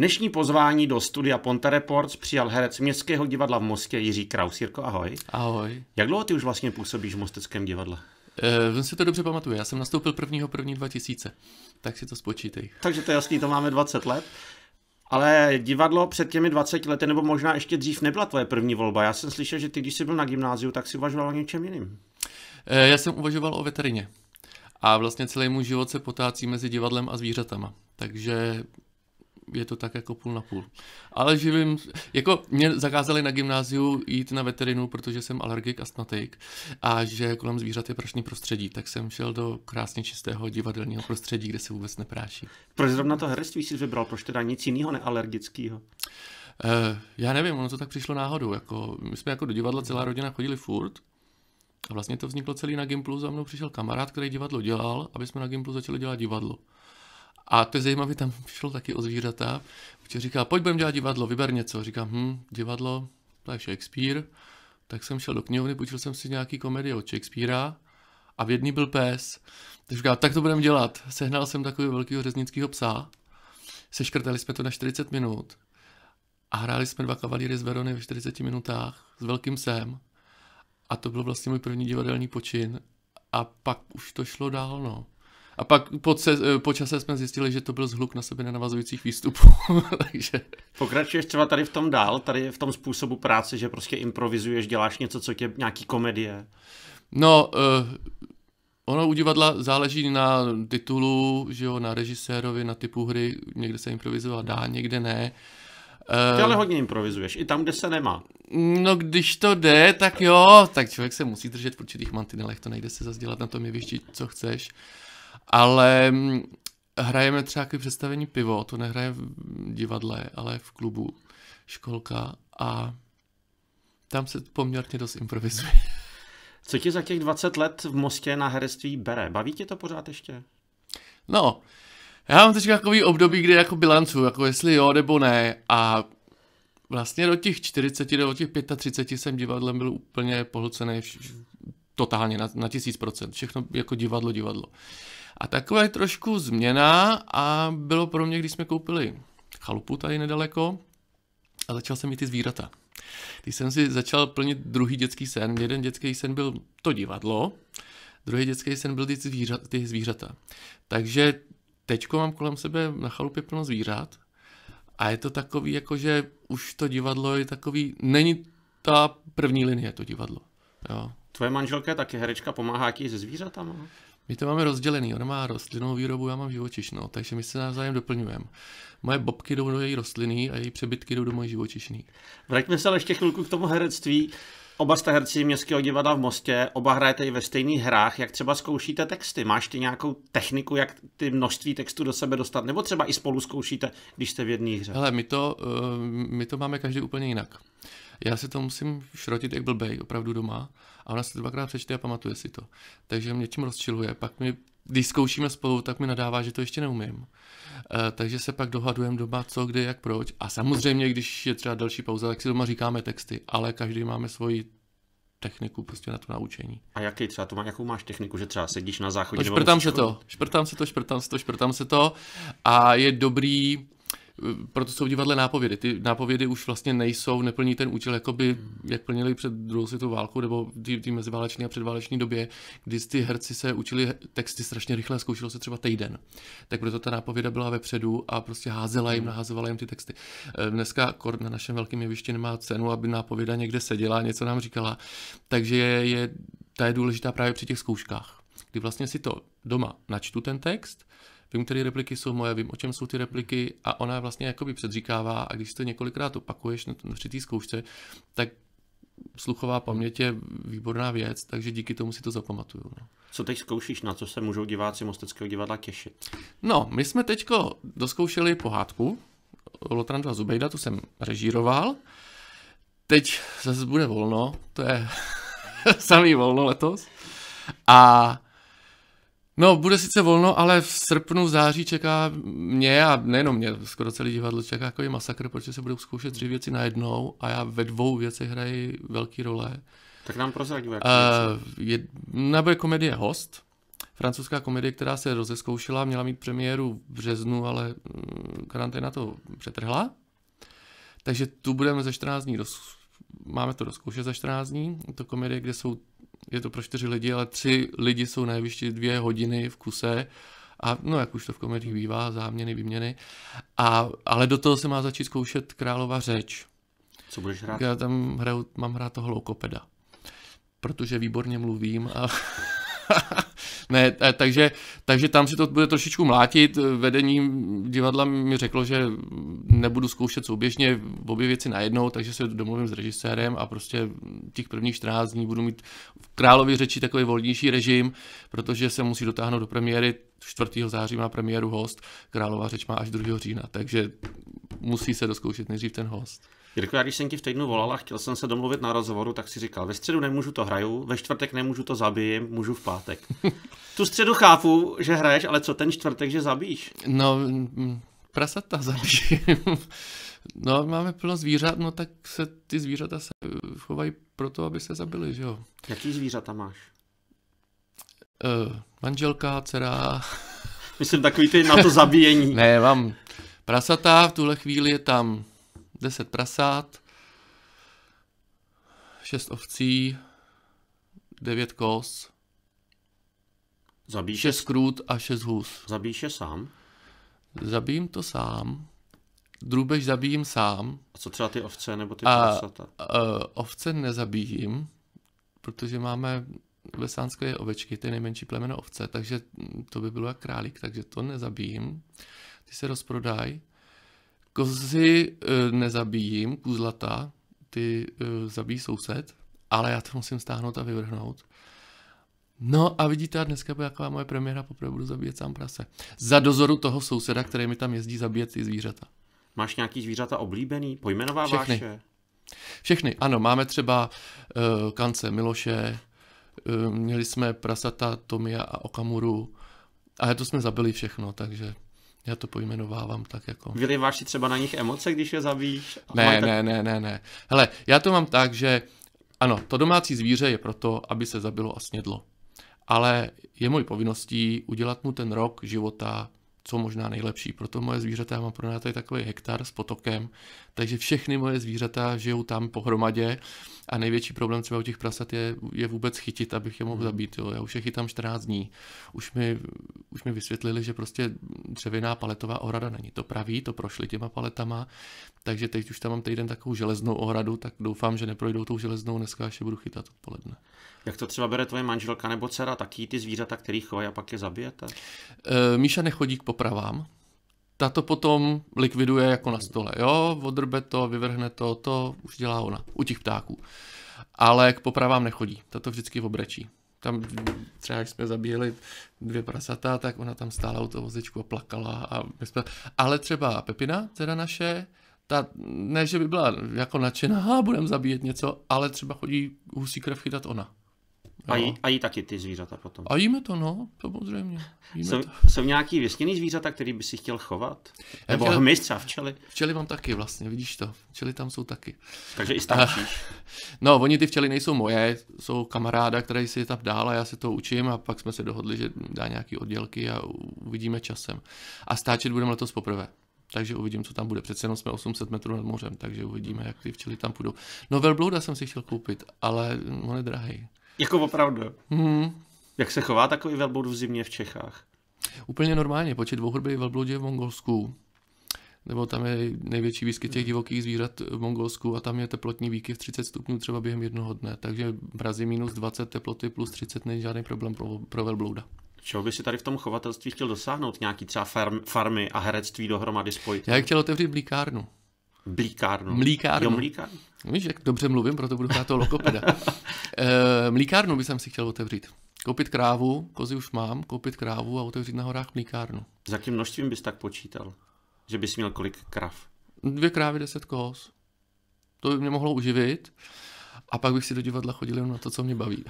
Dnešní pozvání do studia Ponte Reports přijal herec Městského divadla v Mostě Jiří Kraus. Jirko, ahoj. Ahoj. Jak dlouho ty už vlastně působíš v Mosteckém divadle? E, si to dobře pamatuje. já jsem nastoupil 1. 1. 2000, tak si to spočítej. Takže to je jasný, to máme 20 let. Ale divadlo před těmi 20 lety, nebo možná ještě dřív, nebyla tvoje první volba. Já jsem slyšel, že ty, když jsi byl na gymnáziu, tak si uvažoval o něčem jiným. E, já jsem uvažoval o veterině. A vlastně celý můj život se potácí mezi divadlem a zvířatama. Takže je to tak jako půl na půl. Ale živím, jako mě zakázali na gymnáziu jít na veterinu, protože jsem alergik, astmatik a že kolem zvířat je prašný prostředí, tak jsem šel do krásně čistého divadelního prostředí, kde se vůbec nepráší. Proč zrovna to herství si vybral? Proč teda nic jiného nealergického? Eh, já nevím, ono to tak přišlo náhodou. Jako, my jsme jako do divadla celá rodina chodili furt a vlastně to vzniklo celý na Gimplu. Za mnou přišel kamarád, který divadlo dělal, aby jsme na Gimplu začali dělat divadlo. A to je zajímavé, tam šlo taky o zvířata, protože říká, pojď budeme dělat divadlo, vyber něco. Říkám, hm, divadlo, to je Shakespeare. Tak jsem šel do knihovny, půjčil jsem si nějaký komedie od Shakespearea a v jedný byl pes. Tak říká, tak to budeme dělat. Sehnal jsem takového velkého řeznického psa, seškrtali jsme to na 40 minut a hráli jsme dva kavalíry z Verony ve 40 minutách s velkým sem. A to byl vlastně můj první divadelní počin. A pak už to šlo dál, no. A pak po, se, eh, po čase jsme zjistili, že to byl zhluk na sebe nenavazujících výstupů. Takže... Pokračuješ třeba tady v tom dál, tady v tom způsobu práce, že prostě improvizuješ, děláš něco, co tě nějaký komedie? No, uh, ono u divadla záleží na titulu, že jo, na režisérovi, na typu hry, někde se improvizovat dá, někde ne. Eh, Ty ale hodně improvizuješ, i tam, kde se nemá. No když to jde, tak jo, tak člověk se musí držet v určitých mantinelech, to nejde se zase dělat na tom jevišti, co chceš. Ale mm, hrajeme třeba i představení pivo, to nehraje v divadle, ale v klubu školka a tam se poměrně dost improvizuje. Co ti za těch 20 let v Mostě na herectví bere? Baví tě to pořád ještě? No, já mám teď takový období, kde jako bilancu, jako jestli jo nebo ne a vlastně do těch 40, do těch 35 jsem divadlem byl úplně pohlcený totálně na, na procent. Všechno jako divadlo, divadlo. Uh, a je trošku změna a bylo pro mě, když jsme koupili chalupu tady nedaleko a začal jsem mít ty zvířata. Když jsem si začal plnit druhý dětský sen, jeden dětský sen byl to divadlo, druhý dětský sen byl ty, zvířat, ty zvířata. Takže teďko mám kolem sebe na chalupě plno zvířat a je to takový, jako že už to divadlo je takový, není ta první linie to divadlo. Jo. Tvoje manželka je taky herečka, pomáhá ti se zvířatama? My to máme rozdělený, ona má rostlinnou výrobu, já mám živočišnou, takže my se navzájem doplňujeme. Moje bobky jdou do její rostliny a její přebytky jdou do mojí živočišný. Vraťme se ale ještě chvilku k tomu herectví. Oba jste herci Městského divadla v Mostě, oba hrajete i ve stejných hrách. Jak třeba zkoušíte texty? Máš ty nějakou techniku, jak ty množství textů do sebe dostat? Nebo třeba i spolu zkoušíte, když jste v jedné hře? Hele, my to, eh, my to máme každý úplně jinak. Já si to musím šrotit, jak blbej, opravdu doma. A ona si to dvakrát přečte a pamatuje si to. Takže mě tím rozčiluje. Pak mi, když zkoušíme spolu, tak mi nadává, že to ještě neumím. E, takže se pak dohadujeme doma, co, kde, jak, proč. A samozřejmě, když je třeba další pauza, tak si doma říkáme texty, ale každý máme svoji techniku prostě na to naučení. A jaký třeba, to má, jakou máš techniku, že třeba sedíš na záchodě? No, šprtám se to, šprtám se to, šprtám se to, šprtám se to a je dobrý proto jsou divadle nápovědy. Ty nápovědy už vlastně nejsou, neplní ten účel, jakoby, hmm. jak plnili před druhou světovou válkou nebo v té meziválečné a předváleční době, kdy ty herci se učili texty strašně rychle, zkoušelo se třeba týden. Tak proto ta nápověda byla vepředu a prostě házela jim, hmm. naházovala jim ty texty. Eh, dneska kor na našem velkém jevišti nemá cenu, aby nápověda někde seděla, něco nám říkala. Takže je, je ta je důležitá právě při těch zkouškách, kdy vlastně si to doma načtu ten text, vím, které repliky jsou moje, vím, o čem jsou ty repliky a ona vlastně jakoby předříkává a když to několikrát opakuješ na, na při té zkoušce, tak sluchová paměť je výborná věc, takže díky tomu si to zapamatuju. No. Co teď zkoušíš, na co se můžou diváci Mosteckého divadla těšit? No, my jsme teďko doskoušeli pohádku Lotranda Zubejda, tu jsem režíroval. Teď zase bude volno, to je samý volno letos. A No, bude sice volno, ale v srpnu, v září čeká mě a nejenom mě, skoro celý divadlo čeká jako je masakr, protože se budou zkoušet tři věci najednou a já ve dvou věcech hrají velký role. Tak nám prozradíme, jak uh, Jedna bude komedie Host, francouzská komedie, která se rozeskoušela, měla mít premiéru v březnu, ale mm, karanténa to přetrhla. Takže tu budeme za 14 dní, roz... máme to rozkoušet za 14 dní, to komedie, kde jsou je to pro čtyři lidi, ale tři lidi jsou na jevišti dvě hodiny v kuse a no jak už to v komedii bývá, záměny, výměny. A, ale do toho se má začít zkoušet králova řeč. Co budeš hrát? Já tam hraju, mám hrát toho loukopeda, protože výborně mluvím a Ne, takže, takže tam si to bude trošičku mlátit. Vedení divadla mi řeklo, že nebudu zkoušet souběžně obě věci najednou, takže se domluvím s režisérem a prostě těch prvních 14 dní budu mít v Králově řeči takový volnější režim, protože se musí dotáhnout do premiéry 4. září má premiéru host, Králová řeč má až 2. října, takže musí se doskoušet nejdřív ten host. Jirko, já když jsem ti v týdnu volal a chtěl jsem se domluvit na rozhovoru, tak si říkal, ve středu nemůžu to hraju, ve čtvrtek nemůžu to zabijím, můžu v pátek. tu středu chápu, že hraješ, ale co ten čtvrtek, že zabíš? No, mm, prasata zabijem. No, máme plno zvířat, no tak se ty zvířata se eh, chovají to, aby se zabili, že jo. Jaký zvířata máš? Uh, manželka, dcera. Myslím takový ty na to zabíjení. ne, mám prasata, v tuhle chvíli je tam 10 prasát, 6 ovcí, 9 kos, Zabíš 6 krůt a 6 hus. Zabíš je sám? Zabijím to sám. Drůbež zabijím sám. A co třeba ty ovce nebo ty prasata? A, e, ovce nezabijím, protože máme ve Sánské ovečky, ty nejmenší plemeno ovce, takže to by bylo jak králík, takže to nezabijím. Ty se rozprodají. Kozy e, eh, nezabijím, kůzlata, ty e, zabíjí soused, ale já to musím stáhnout a vyvrhnout. No a vidíte, a dneska byla taková moje premiéra, poprvé budu zabíjet sám prase. Za dozoru toho souseda, který mi tam jezdí zabíjet ty zvířata. Máš nějaký zvířata oblíbený? Pojmenováváš Všechny. je? Všechny, ano. Máme třeba uh, kance Miloše, uh, měli jsme prasata Tomia a Okamuru, a to jsme zabili všechno, takže já to pojmenovávám tak jako... Vyliváš si třeba na nich emoce, když je zabíjíš? Ne, tak... ne, ne, ne, ne. Hele, já to mám tak, že ano, to domácí zvíře je proto, aby se zabilo a snědlo. Ale je mojí povinností udělat mu ten rok života co možná nejlepší. Proto moje zvířata, já mám pro tady takový hektar s potokem, takže všechny moje zvířata žijou tam pohromadě a největší problém třeba u těch prasat je, je vůbec chytit, abych je mohl hmm. zabít. Jo. Já už je chytám 14 dní. Už mi už mi vysvětlili, že prostě dřevěná paletová ohrada není to pravý, to prošli těma paletama, takže teď už tam mám týden takovou železnou ohradu, tak doufám, že neprojdou tou železnou dneska, až je budu chytat odpoledne. Jak to třeba bere tvoje manželka nebo dcera, taky ty zvířata, který chovají a pak je zabijete? E, Míša nechodí k popravám, ta to potom likviduje jako na stole, jo, odrbe to, vyvrhne to, to už dělá ona, u těch ptáků. Ale k popravám nechodí, ta to vždycky obrečí tam třeba jak jsme zabíjeli dvě prasata, tak ona tam stála u toho vozečku a plakala. A my jsme, ale třeba Pepina, teda naše, ta, ne, že by byla jako nadšená, budem zabíjet něco, ale třeba chodí husí krev chytat ona. A, jí, a jí taky ty zvířata potom. A jíme to, no, samozřejmě. jsou, to. jsou nějaký věsněný zvířata, který by si chtěl chovat? Já Nebo chtěl, hmyz třeba včely? Včely mám taky vlastně, vidíš to. Včely tam jsou taky. Takže i stačíš. No, oni ty včely nejsou moje, jsou kamaráda, který si je tam dál a já se to učím a pak jsme se dohodli, že dá nějaký oddělky a uvidíme časem. A stáčet budeme letos poprvé takže uvidím, co tam bude. Přece jenom jsme 800 metrů nad mořem, takže uvidíme, jak ty včely tam půjdou. No velblouda jsem si chtěl koupit, ale on je drahý. Jako opravdu. Hmm. Jak se chová takový velbloud v zimě v Čechách? Úplně normálně, počet velbloud velbloudě v Mongolsku nebo tam je největší výskyt těch mhm. divokých zvířat v Mongolsku a tam je teplotní výkyv 30 stupňů třeba během jednoho dne. Takže mrazí minus 20, teploty plus 30 není žádný problém pro, pro velblouda. Čeho by si tady v tom chovatelství chtěl dosáhnout? Nějaký třeba farm, farmy a herectví dohromady spojit? Já bych chtěl otevřít blíkárnu. Mlíkárnu. Mlíkárnu. Jo, mlíkárnu. Víš, jak dobře mluvím, proto budu hrát toho lokopeda. Eh, mlíkárnu bych si chtěl otevřít. Koupit krávu, kozy už mám, koupit krávu a otevřít na horách mlíkárnu. Za jakým množstvím bys tak počítal? Že bys měl kolik krav? Dvě krávy, deset koz. To by mě mohlo uživit. A pak bych si do divadla chodil jenom na to, co mě baví.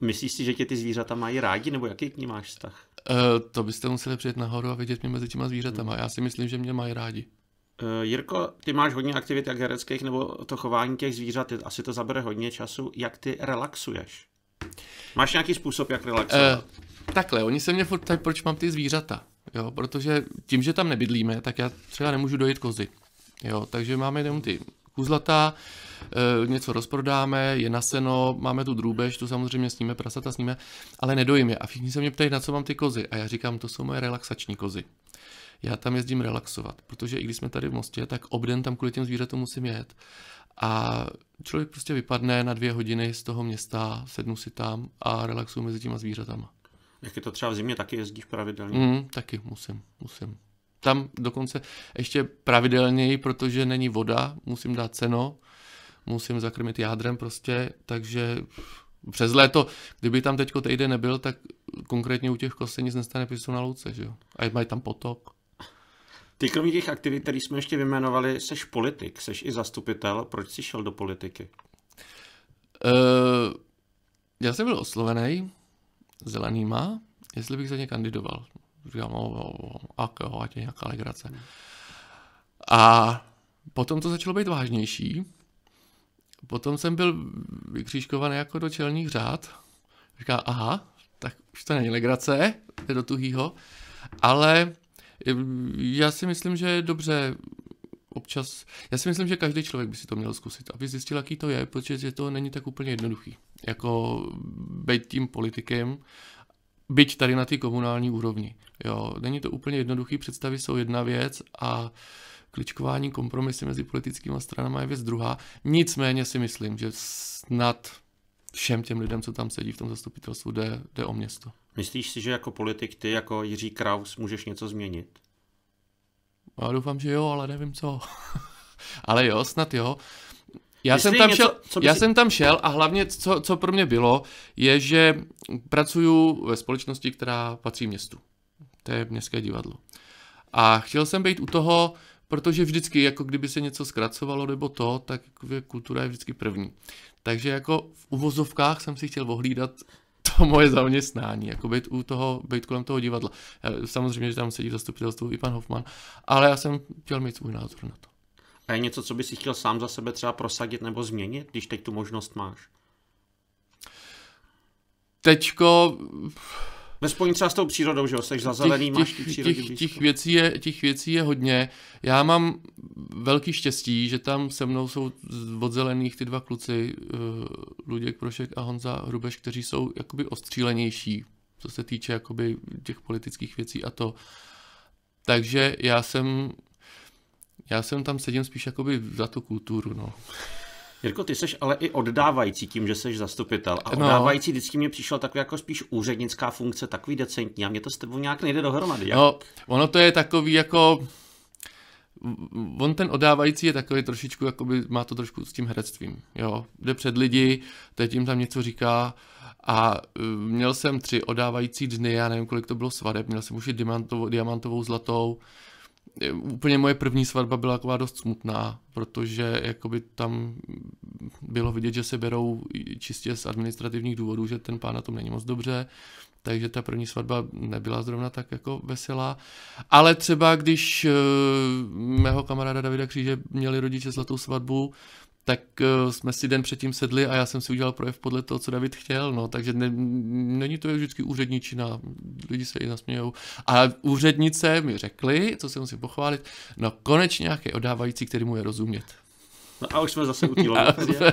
Myslíš si, že tě ty zvířata mají rádi, nebo jaký k ní máš vztah? E, to byste museli přijet nahoru a vidět mě mezi těma zvířatama. Hmm. Já si myslím, že mě mají rádi. Eh, Jirko, ty máš hodně aktivit jak hereckých, nebo to chování těch zvířat, asi to zabere hodně času. Jak ty relaxuješ? Máš nějaký způsob, jak relaxovat? Uh, takhle, oni se mě furt ptají, proč mám ty zvířata. Jo, protože tím, že tam nebydlíme, tak já třeba nemůžu dojít kozy. Jo, takže máme jenom ty kuzlata, eh, něco rozprodáme, je naseno, máme tu drůbež, tu samozřejmě sníme, prasata sníme, ale nedojím je. A všichni se mě ptají, na co mám ty kozy. A já říkám, to jsou moje relaxační kozy já tam jezdím relaxovat, protože i když jsme tady v Mostě, tak obden tam kvůli těm zvířatům musím jet. A člověk prostě vypadne na dvě hodiny z toho města, sednu si tam a relaxuji mezi těma zvířatama. Jak je to třeba v zimě, taky jezdíš pravidelně? Mm, taky musím, musím. Tam dokonce ještě pravidelněji, protože není voda, musím dát ceno, musím zakrmit jádrem prostě, takže přes léto, kdyby tam teďko týden nebyl, tak konkrétně u těch kostení nic nestane, protože jsou na louce, že jo? A mají tam potok. Ty kromě těch aktivit, které jsme ještě vyjmenovali, seš politik, seš i zastupitel. Proč jsi šel do politiky? Uh, já jsem byl oslovený zelenýma, jestli bych za ně kandidoval. Říkám, o, o, o, a koho, ať je nějaká legrace. Hmm. A potom to začalo být vážnější. Potom jsem byl vykřížkovaný jako do čelních řád. Říká, aha, tak už to není legrace, je do tuhýho. Ale já si myslím, že je dobře občas, já si myslím, že každý člověk by si to měl zkusit, aby zjistil, jaký to je, protože to není tak úplně jednoduchý, jako být tím politikem, byť tady na té komunální úrovni. Jo, není to úplně jednoduchý, představy jsou jedna věc a kličkování kompromisy mezi politickými stranami je věc druhá. Nicméně si myslím, že snad všem těm lidem, co tam sedí v tom zastupitelstvu, jde, jde o město. Myslíš si, že jako politik ty, jako Jiří Kraus, můžeš něco změnit? No, já doufám, že jo, ale nevím co. ale jo, snad jo. Já, jsem tam, něco, šel, já si... jsem tam šel a hlavně, co, co pro mě bylo, je, že pracuju ve společnosti, která patří městu. To je městské divadlo. A chtěl jsem být u toho, protože vždycky, jako kdyby se něco zkracovalo nebo to, tak jako kultura je vždycky první. Takže jako v uvozovkách jsem si chtěl ohlídat to moje zaměstnání, jako být, u toho, být kolem toho divadla. Já, samozřejmě, že tam sedí v zastupitelstvu i pan Hoffman, ale já jsem chtěl mít svůj názor na to. A je něco, co bys chtěl sám za sebe třeba prosadit nebo změnit, když teď tu možnost máš? Teďko ve spojení třeba s tou přírodou, že jo, seš za zelený, těch, máš ty přírody těch, těch, věcí je, těch věcí je hodně. Já mám velký štěstí, že tam se mnou jsou od zelených ty dva kluci, uh, Luděk Prošek a Honza Hrubeš, kteří jsou jakoby ostřílenější, co se týče jakoby těch politických věcí a to. Takže já jsem, já jsem tam sedím spíš jakoby za tu kulturu, no. Jirko, ty seš ale i oddávající tím, že seš zastupitel. A no. oddávající vždycky mě přišla takový jako spíš úřednická funkce, takový decentní a mě to s tebou nějak nejde dohromady. Jak? No, ono to je takový jako... On ten odávající je takový trošičku, jakoby má to trošku s tím herectvím, jo. Jde před lidi, teď jim tam něco říká a e, měl jsem tři odávající dny, já nevím, kolik to bylo svadeb, měl jsem už i diamantovou, diamantovou zlatou, úplně moje první svatba byla taková dost smutná, protože jakoby tam bylo vidět, že se berou čistě z administrativních důvodů, že ten pán na tom není moc dobře, takže ta první svatba nebyla zrovna tak jako veselá. Ale třeba když eh, mého kamaráda Davida Kříže měli rodiče zlatou svatbu, tak uh, jsme si den předtím sedli a já jsem si udělal projev podle toho, co David chtěl, no, takže ne, není to vždycky úředničina, lidi se i nasmějou. A úřednice mi řekly, co se musím pochválit, no konečně nějaký odávající, který mu je rozumět. No a už jsme zase u té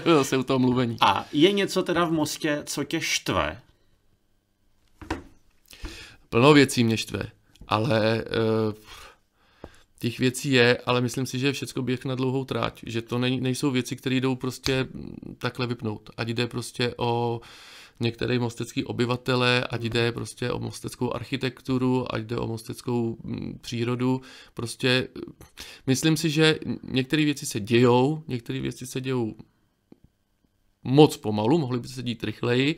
zase u toho mluvení. A je něco teda v Mostě, co tě štve? Plno věcí mě štve, ale uh, těch věcí je, ale myslím si, že je všechno běh na dlouhou tráť, že to nej, nejsou věci, které jdou prostě mm, takhle vypnout. Ať jde prostě o některé mostecký obyvatele, ať jde prostě o mosteckou architekturu, ať jde o mosteckou mm, přírodu. Prostě mm, myslím si, že některé věci se dějou, některé věci se dějou moc pomalu, mohly by se dít rychleji,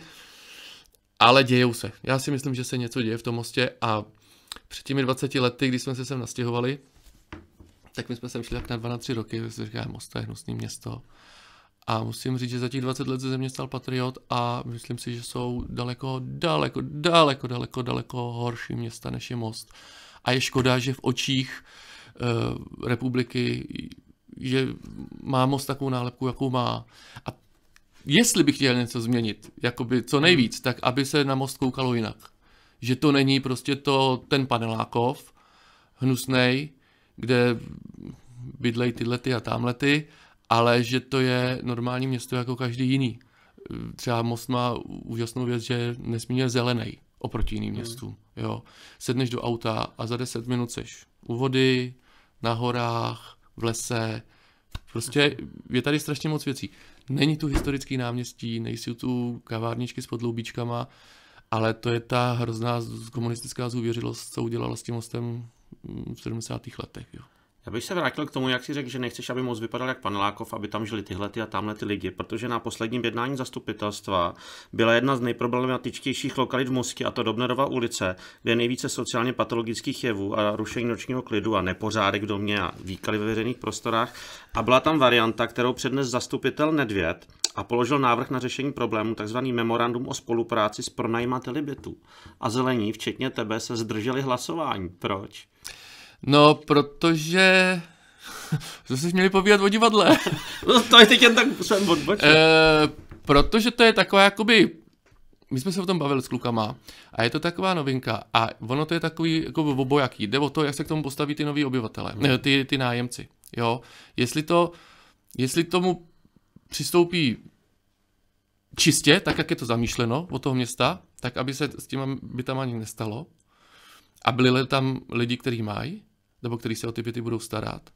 ale dějou se. Já si myslím, že se něco děje v tom mostě a před těmi 20 lety, když jsme se sem nastěhovali, tak my jsme se vyšli tak na 2 na 3 roky, my říkám, most Mosta je hnusný město. A musím říct, že za těch 20 let se ze mě stal patriot a myslím si, že jsou daleko, daleko, daleko, daleko, daleko horší města než je Most. A je škoda, že v očích uh, republiky že má Most takovou nálepku, jakou má. A jestli bych chtěl něco změnit, jakoby co nejvíc, tak aby se na Most koukalo jinak. Že to není prostě to ten panelákov, hnusnej, kde bydlejí tyhle ty a tamhlety, ale že to je normální město jako každý jiný. Třeba Most má úžasnou věc, že nesmírně zelený oproti jiným hmm. městům. Jo. Sedneš do auta a za 10 minut seš u vody, na horách, v lese. Prostě je tady strašně moc věcí. Není tu historický náměstí, nejsou tu kavárničky s podloubíčkama, ale to je ta hrozná komunistická zůvěřilost, co udělala s tím mostem v 70. letech. Jo. Já bych se vrátil k tomu, jak si řekl, že nechceš, aby moc vypadal jak panelákov, aby tam žili tyhle ty a tamhle ty lidi, protože na posledním jednání zastupitelstva byla jedna z nejproblematičtějších lokalit v Moskvě a to Dobnerova ulice, kde je nejvíce sociálně patologických jevů a rušení nočního klidu a nepořádek do mě a výkaly ve veřejných prostorách. A byla tam varianta, kterou přednes zastupitel Nedvěd a položil návrh na řešení problému, takzvaný memorandum o spolupráci s pronajímateli bytu. A zelení, včetně tebe, se zdrželi hlasování. Proč? No, protože... Co jsi měli povídat o divadle? no to je teď jen tak jsem odbočil. E, protože to je taková jakoby... My jsme se o tom bavili s klukama a je to taková novinka a ono to je takový jako obojaký. Jde o to, jak se k tomu postaví ty noví obyvatele, Ne, ty, ty nájemci. Jo? Jestli, to, jestli tomu přistoupí čistě, tak jak je to zamýšleno od toho města, tak aby se s těma bytama ani nestalo a byli tam lidi, kteří mají, nebo který se o ty byty budou starat.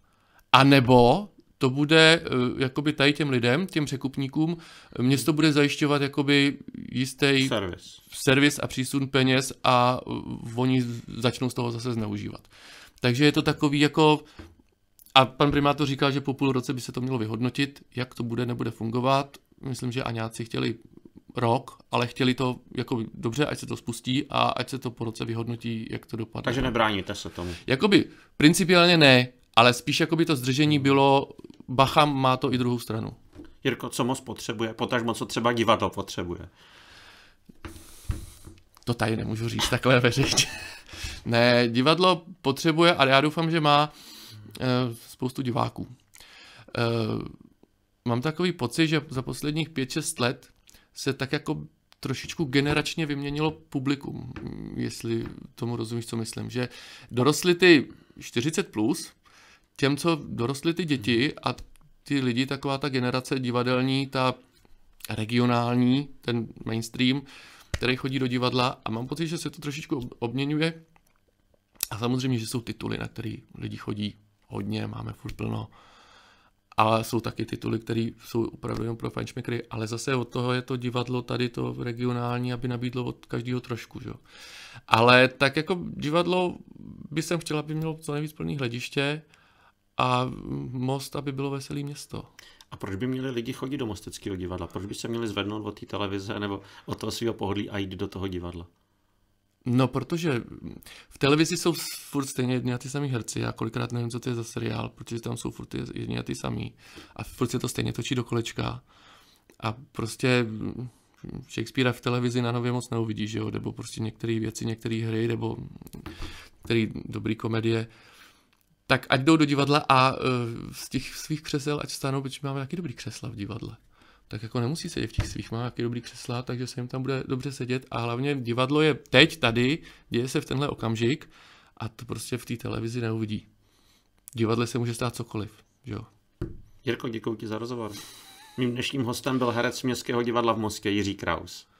A nebo to bude eh, jakoby tady těm lidem, těm překupníkům, eh, město bude zajišťovat jakoby jistý servis, servis a přísun peněz a eh, oni začnou z toho zase zneužívat. Takže je to takový jako, a pan primátor říká, že po půl roce by se to mělo vyhodnotit, jak to bude, nebude fungovat. Myslím, že Aňáci chtěli rok, ale chtěli to jako dobře, ať se to spustí a ať se to po roce vyhodnotí, jak to dopadne. Takže nebráníte se tomu? Jakoby principiálně ne, ale spíš jakoby to zdržení bylo, bacha má to i druhou stranu. Jirko, co moc potřebuje? Potažmo, co třeba divadlo potřebuje? To tady nemůžu říct takhle veřejně. ne, divadlo potřebuje, ale já doufám, že má e, spoustu diváků. E, mám takový pocit, že za posledních 5-6 let se tak jako trošičku generačně vyměnilo publikum, jestli tomu rozumíš, co myslím, že dorostly ty 40+, plus, těm, co dorostly ty děti a ty lidi, taková ta generace divadelní, ta regionální, ten mainstream, který chodí do divadla a mám pocit, že se to trošičku obměňuje. A samozřejmě, že jsou tituly, na který lidi chodí hodně, máme furt plno a jsou taky tituly, které jsou opravdu jenom pro fančmekry, ale zase od toho je to divadlo tady to regionální, aby nabídlo od každého trošku. Že? Ale tak jako divadlo by jsem chtěla, aby mělo co nejvíc plný hlediště a most, aby bylo veselý město. A proč by měli lidi chodit do mosteckého divadla? Proč by se měli zvednout od té televize nebo od toho svého pohodlí a jít do toho divadla? No, protože v televizi jsou furt stejně jedni a ty samý herci, já kolikrát nevím, co to je za seriál, protože tam jsou furt jedni a ty samý a furt se to stejně točí do kolečka a prostě Shakespearea v televizi na nově moc neuvidí, že jo, nebo prostě některé věci, některé hry, nebo některé dobré komedie, tak ať jdou do divadla a e, z těch svých křesel ať stanou, protože máme taky dobrý křesla v divadle tak jako nemusí sedět v těch svých, má nějaký dobrý křesla, takže se jim tam bude dobře sedět a hlavně divadlo je teď tady, děje se v tenhle okamžik a to prostě v té televizi neuvidí. V divadle se může stát cokoliv, že jo. Jirko, děkuji ti za rozhovor. Mým dnešním hostem byl herec Městského divadla v Moskvě Jiří Kraus.